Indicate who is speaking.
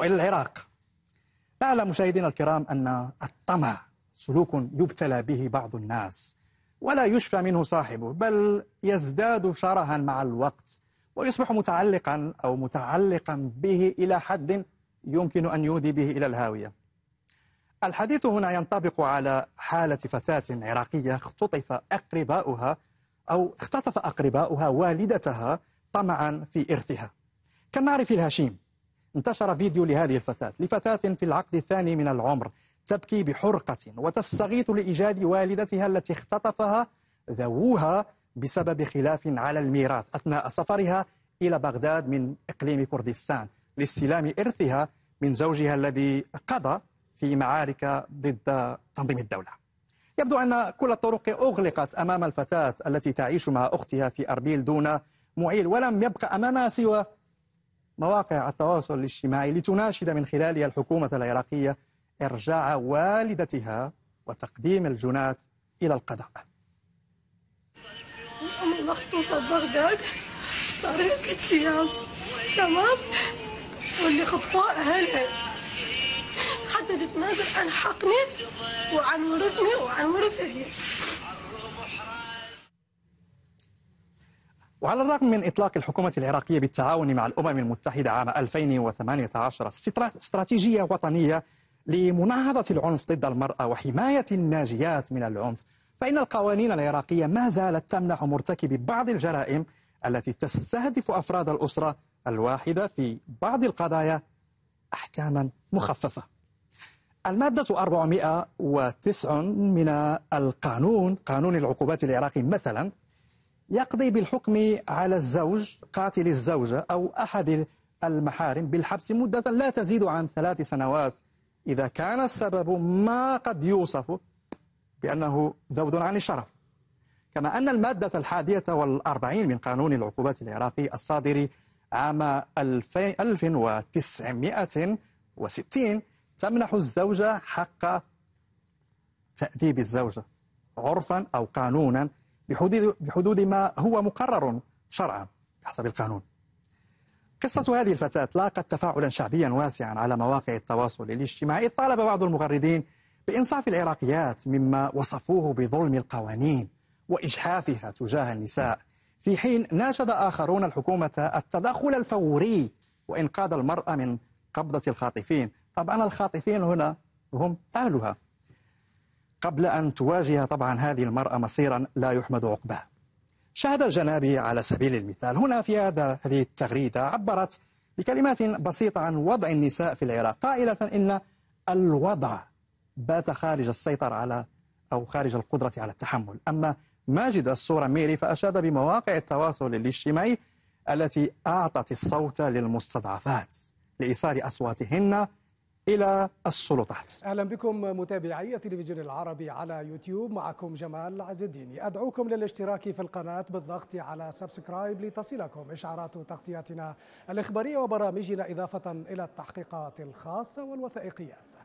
Speaker 1: والى العراق نعلم مشاهدينا الكرام ان الطمع سلوك يبتلى به بعض الناس ولا يشفى منه صاحبه بل يزداد شرها مع الوقت ويصبح متعلقا او متعلقا به الى حد يمكن ان يودي به الى الهاويه. الحديث هنا ينطبق على حاله فتاه عراقيه اختطف اقرباؤها او اختطف اقرباؤها والدتها طمعا في ارثها. كالنار في الهشيم انتشر فيديو لهذه الفتاة لفتاة في العقد الثاني من العمر تبكي بحرقة وتستغيث لإيجاد والدتها التي اختطفها ذووها بسبب خلاف على الميراث أثناء سفرها إلى بغداد من إقليم كردستان لاستلام إرثها من زوجها الذي قضى في معارك ضد تنظيم الدولة يبدو أن كل الطرق أغلقت أمام الفتاة التي تعيش مع أختها في أربيل دون معيل ولم يبقى أمامها سوى مواقع التواصل الاجتماعي لتناشد من خلالها الحكومة العراقية إرجاع والدتها وتقديم الجنات إلى القضاء أمي مخطوفة بغداد صار لها ثلاث أيام تمام واللي خطفوها أهلها حتى تتنازل عن حقني وعن ورثني وعن ورثها وعلى الرغم من إطلاق الحكومة العراقية بالتعاون مع الأمم المتحدة عام 2018 استراتيجية وطنية لمناهضة العنف ضد المرأة وحماية الناجيات من العنف فإن القوانين العراقية ما زالت تمنح مرتكبي بعض الجرائم التي تستهدف أفراد الأسرة الواحدة في بعض القضايا أحكاما مخففة المادة 409 من القانون قانون العقوبات العراقي مثلا يقضي بالحكم على الزوج قاتل الزوجة أو أحد المحارم بالحبس مدة لا تزيد عن ثلاث سنوات إذا كان السبب ما قد يوصف بأنه ذود عن الشرف كما أن المادة الحادية والأربعين من قانون العقوبات العراقي الصادر عام 1960 تمنح الزوجة حق تأديب الزوجة عرفا أو قانونا بحدود بحدود ما هو مقرر شرعا بحسب القانون. قصة هذه الفتاة لاقت تفاعلا شعبيا واسعا على مواقع التواصل الاجتماعي، طالب بعض المغردين بإنصاف العراقيات مما وصفوه بظلم القوانين وإجحافها تجاه النساء، في حين ناشد آخرون الحكومة التدخل الفوري وإنقاذ المرأة من قبضة الخاطفين، طبعا الخاطفين هنا هم أهلها. قبل أن تواجه طبعا هذه المرأة مصيرا لا يحمد عقباه شهد الجنابي على سبيل المثال هنا في هذا هذه التغريدة عبرت بكلمات بسيطة عن وضع النساء في العراق قائلة إن الوضع بات خارج السيطرة على أو خارج القدرة على التحمل أما ماجد الصورة ميري فأشاد بمواقع التواصل الاجتماعي التي أعطت الصوت للمستضعفات لإيصال أصواتهن إلى السلطات أهلا بكم متابعي التلفزيون العربي على يوتيوب معكم جمال عز الديني أدعوكم للاشتراك في القناة بالضغط على سبسكرايب لتصلكم إشعارات تغطياتنا الإخبارية وبرامجنا إضافة إلى التحقيقات الخاصة والوثائقيات